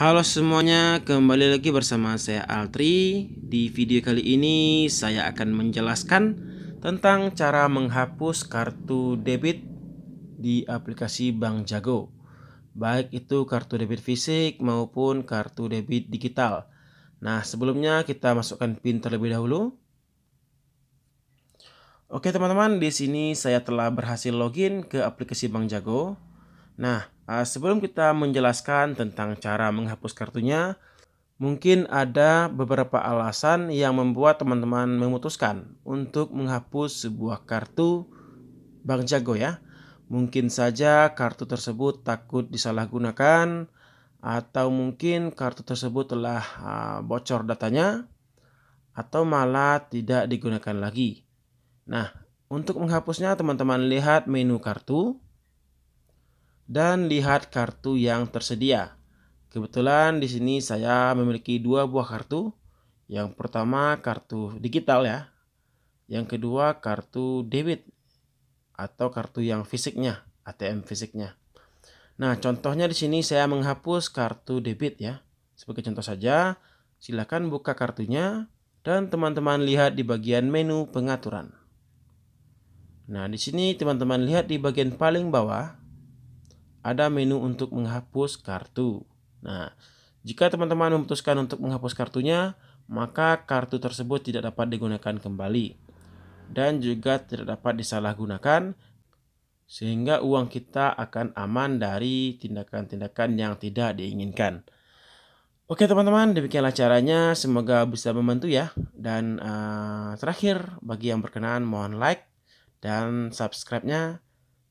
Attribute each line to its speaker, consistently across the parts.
Speaker 1: Halo semuanya, kembali lagi bersama saya Altri. Di video kali ini saya akan menjelaskan tentang cara menghapus kartu debit di aplikasi Bank Jago. Baik itu kartu debit fisik maupun kartu debit digital. Nah, sebelumnya kita masukkan PIN terlebih dahulu. Oke, teman-teman, di sini saya telah berhasil login ke aplikasi Bank Jago. Nah, Ah, sebelum kita menjelaskan tentang cara menghapus kartunya, mungkin ada beberapa alasan yang membuat teman-teman memutuskan untuk menghapus sebuah kartu Bank Jago ya. Mungkin saja kartu tersebut takut disalahgunakan atau mungkin kartu tersebut telah ah, bocor datanya atau malah tidak digunakan lagi. Nah, untuk menghapusnya teman-teman lihat menu kartu dan lihat kartu yang tersedia. Kebetulan di sini saya memiliki dua buah kartu. Yang pertama kartu digital ya. Yang kedua kartu debit atau kartu yang fisiknya, ATM fisiknya. Nah, contohnya di sini saya menghapus kartu debit ya. Sebagai contoh saja, silakan buka kartunya dan teman-teman lihat di bagian menu pengaturan. Nah, di sini teman-teman lihat di bagian paling bawah ada menu untuk menghapus kartu. Nah, jika teman-teman memutuskan untuk menghapus kartunya, maka kartu tersebut tidak dapat digunakan kembali dan juga tidak dapat disalahgunakan sehingga uang kita akan aman dari tindakan-tindakan yang tidak diinginkan. Oke teman-teman, demikianlah caranya. Semoga bisa membantu ya. Dan uh, terakhir, bagi yang berkenaan mohon like dan subscribe-nya.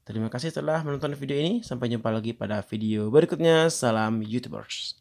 Speaker 1: Terima kasih telah menonton video ini. Sampai jumpa lagi pada video berikutnya. Salam YouTubers.